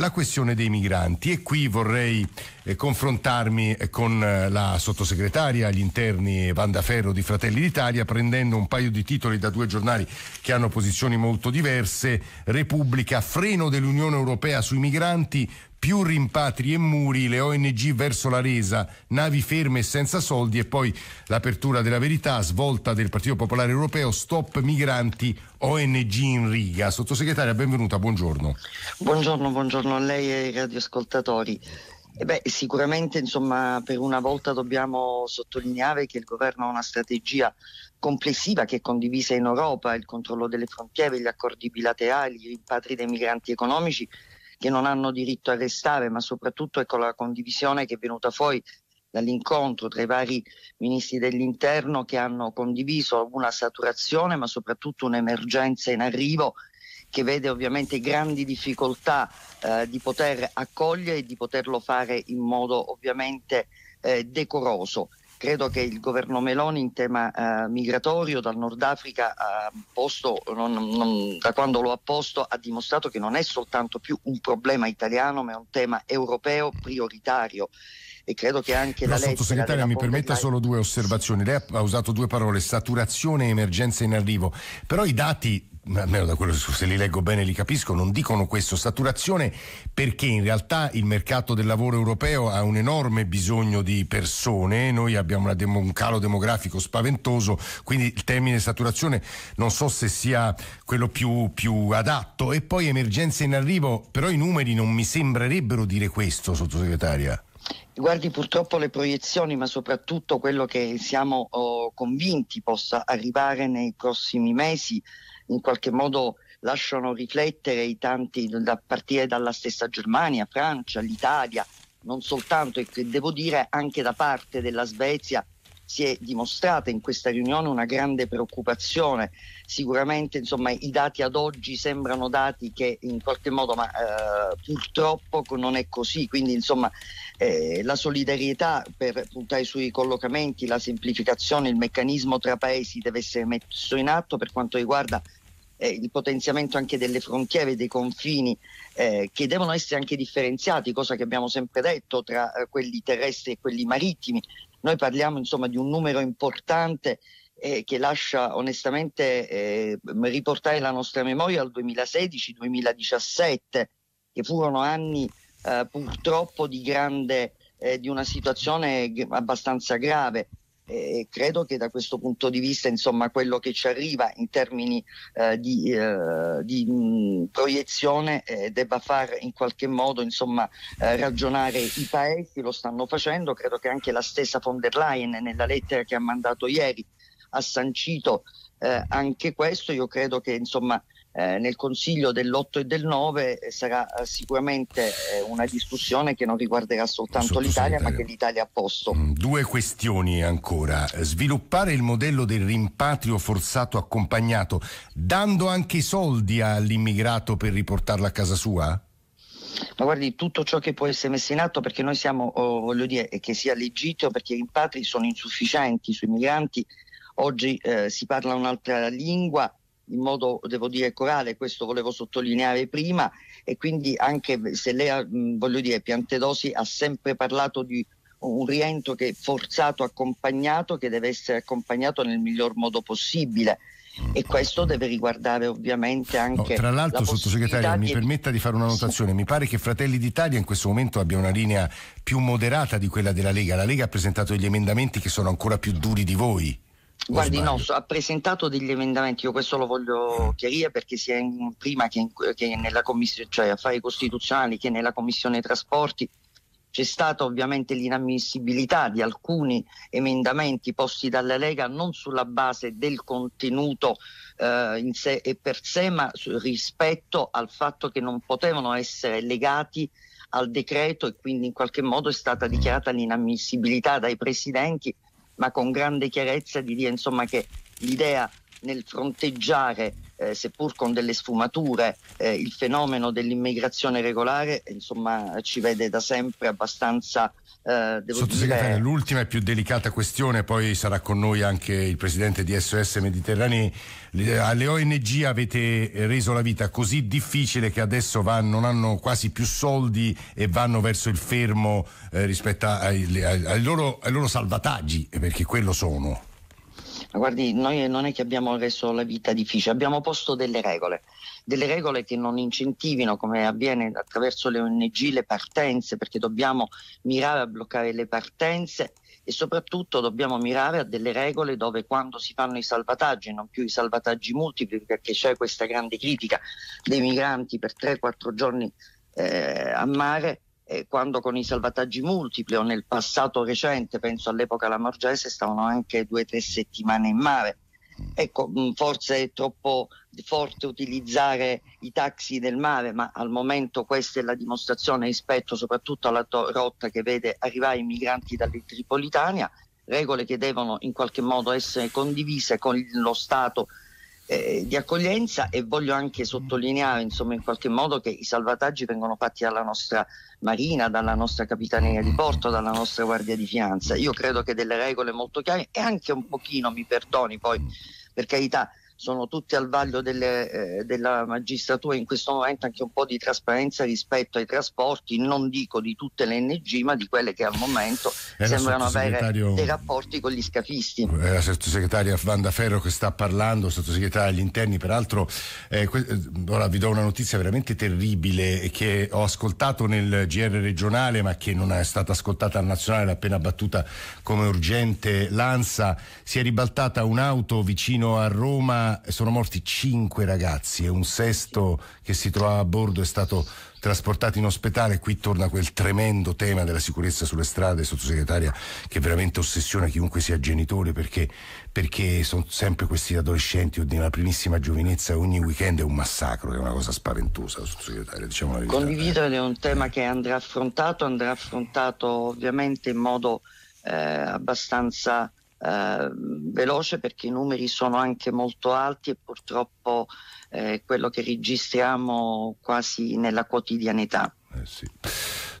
la questione dei migranti e qui vorrei confrontarmi con eh, la sottosegretaria agli interni Vandaferro di Fratelli d'Italia prendendo un paio di titoli da due giornali che hanno posizioni molto diverse. Repubblica, freno dell'Unione Europea sui migranti, più rimpatri e muri, le ONG verso la resa, navi ferme e senza soldi e poi l'apertura della verità, svolta del Partito Popolare Europeo, stop migranti, ONG in riga. Sottosegretaria, benvenuta, buongiorno. Buongiorno, buongiorno a lei e ai radioascoltatori. Eh beh, sicuramente insomma, per una volta dobbiamo sottolineare che il governo ha una strategia complessiva che è condivisa in Europa, il controllo delle frontiere, gli accordi bilaterali, i rimpatri dei migranti economici che non hanno diritto a restare, ma soprattutto ecco la condivisione che è venuta fuori dall'incontro tra i vari ministri dell'interno che hanno condiviso una saturazione ma soprattutto un'emergenza in arrivo che vede ovviamente grandi difficoltà eh, di poter accogliere e di poterlo fare in modo ovviamente eh, decoroso. Credo che il governo Meloni in tema eh, migratorio dal Nord Africa posto, non, non, da quando lo ha posto ha dimostrato che non è soltanto più un problema italiano ma è un tema europeo prioritario e credo che anche la, la sottosegretaria mi permetta solo due osservazioni. Lei ha usato due parole, saturazione e emergenza in arrivo, però i dati almeno da quello se li leggo bene li capisco, non dicono questo, saturazione perché in realtà il mercato del lavoro europeo ha un enorme bisogno di persone, noi abbiamo demo, un calo demografico spaventoso, quindi il termine saturazione non so se sia quello più, più adatto e poi emergenze in arrivo, però i numeri non mi sembrerebbero dire questo, sottosegretaria. Guardi, purtroppo le proiezioni, ma soprattutto quello che siamo oh, convinti possa arrivare nei prossimi mesi, in qualche modo lasciano riflettere i tanti, da partire dalla stessa Germania, Francia, l'Italia, non soltanto, e devo dire anche da parte della Svezia, si è dimostrata in questa riunione una grande preoccupazione. Sicuramente insomma, i dati ad oggi sembrano dati che in qualche modo, ma eh, purtroppo non è così, quindi insomma, eh, la solidarietà per puntare sui collocamenti, la semplificazione, il meccanismo tra paesi deve essere messo in atto per quanto riguarda eh, il potenziamento anche delle frontiere, dei confini eh, che devono essere anche differenziati, cosa che abbiamo sempre detto tra eh, quelli terrestri e quelli marittimi, noi parliamo insomma di un numero importante eh, che lascia onestamente eh, riportare la nostra memoria al 2016-2017, che furono anni eh, purtroppo di grande, eh, di una situazione abbastanza grave e credo che da questo punto di vista insomma, quello che ci arriva in termini eh, di, eh, di mh, proiezione eh, debba far in qualche modo insomma, eh, ragionare i paesi, lo stanno facendo, credo che anche la stessa von der Leyen nella lettera che ha mandato ieri ha sancito eh, anche questo, io credo che insomma, eh, nel Consiglio dell'8 e del 9 eh, sarà eh, sicuramente eh, una discussione che non riguarderà soltanto l'Italia, ma che l'Italia ha posto. Mm, due questioni ancora. Eh, sviluppare il modello del rimpatrio forzato accompagnato, dando anche soldi all'immigrato per riportarlo a casa sua? Ma guardi, tutto ciò che può essere messo in atto, perché noi siamo, oh, voglio dire, che sia legittimo perché i rimpatri sono insufficienti sui migranti, oggi eh, si parla un'altra lingua, in modo, devo dire, corale, questo volevo sottolineare prima, e quindi anche se lei, voglio dire, Piantedosi ha sempre parlato di un rientro che è forzato, accompagnato, che deve essere accompagnato nel miglior modo possibile. Mm. E questo deve riguardare ovviamente anche. No, tra l'altro, la sottosegretario, mi permetta di fare una notazione. Sì. Mi pare che Fratelli d'Italia in questo momento abbia una linea più moderata di quella della Lega. La Lega ha presentato degli emendamenti che sono ancora più duri di voi. Guardi, no, ha presentato degli emendamenti, io questo lo voglio chiarire perché sia in, prima che, in, che nella commissione, cioè affari costituzionali che nella commissione trasporti c'è stata ovviamente l'inammissibilità di alcuni emendamenti posti dalla Lega non sulla base del contenuto eh, in sé e per sé, ma su, rispetto al fatto che non potevano essere legati al decreto e quindi in qualche modo è stata dichiarata l'inammissibilità dai presidenti ma con grande chiarezza di dire insomma, che l'idea nel fronteggiare eh, seppur con delle sfumature, eh, il fenomeno dell'immigrazione regolare insomma, ci vede da sempre abbastanza... Eh, Sottosegretario, dire... l'ultima e più delicata questione, poi sarà con noi anche il presidente di SOS Mediterranei. Alle ONG avete reso la vita così difficile che adesso vanno, non hanno quasi più soldi e vanno verso il fermo eh, rispetto ai, ai, ai, loro, ai loro salvataggi, eh, perché quello sono. Ma guardi, noi non è che abbiamo reso la vita difficile, abbiamo posto delle regole, delle regole che non incentivino, come avviene attraverso le ONG, le partenze, perché dobbiamo mirare a bloccare le partenze e soprattutto dobbiamo mirare a delle regole dove quando si fanno i salvataggi, non più i salvataggi multipli, perché c'è questa grande critica dei migranti per 3-4 giorni eh, a mare, eh, quando con i salvataggi multipli o nel passato recente, penso all'epoca la Morgese, stavano anche due o tre settimane in mare. Mm. Ecco, mm, forse è troppo forte utilizzare i taxi del mare, ma al momento questa è la dimostrazione rispetto soprattutto alla to- rotta che vede arrivare i migranti Tripolitania, regole che devono in qualche modo essere condivise con lo Stato eh, di accoglienza e voglio anche sottolineare insomma, in qualche modo che i salvataggi vengono fatti dalla nostra Marina, dalla nostra Capitaneria di Porto, dalla nostra Guardia di Finanza. Io credo che delle regole molto chiare e anche un pochino, mi perdoni poi per carità, sono tutti al vaglio delle, eh, della magistratura in questo momento anche un po' di trasparenza rispetto ai trasporti, non dico di tutte le NG, ma di quelle che al momento Era eh, sembrano avere dei rapporti con gli scafisti. Eh, la sottosegretaria Vanda Ferro che sta parlando, sottosegretaria agli interni, peraltro eh, que- eh, ora vi do una notizia veramente terribile che ho ascoltato nel GR regionale ma che non è stata ascoltata al nazionale, l'ha appena battuta come urgente l'ANSA, si è ribaltata un'auto vicino a Roma sono morti cinque ragazzi e un sesto che si trovava a bordo è stato trasportato in ospedale. Qui torna quel tremendo tema della sicurezza sulle strade, sottosegretaria, che veramente ossessiona chiunque sia genitore perché, perché sono sempre questi adolescenti o nella primissima giovinezza. Ogni weekend è un massacro, è una cosa spaventosa, sottosegretaria. Diciamo Condivido ed è un tema che andrà affrontato, andrà affrontato ovviamente in modo eh, abbastanza Ehm, veloce perché i numeri sono anche molto alti e purtroppo eh, è quello che registriamo quasi nella quotidianità. Eh sì.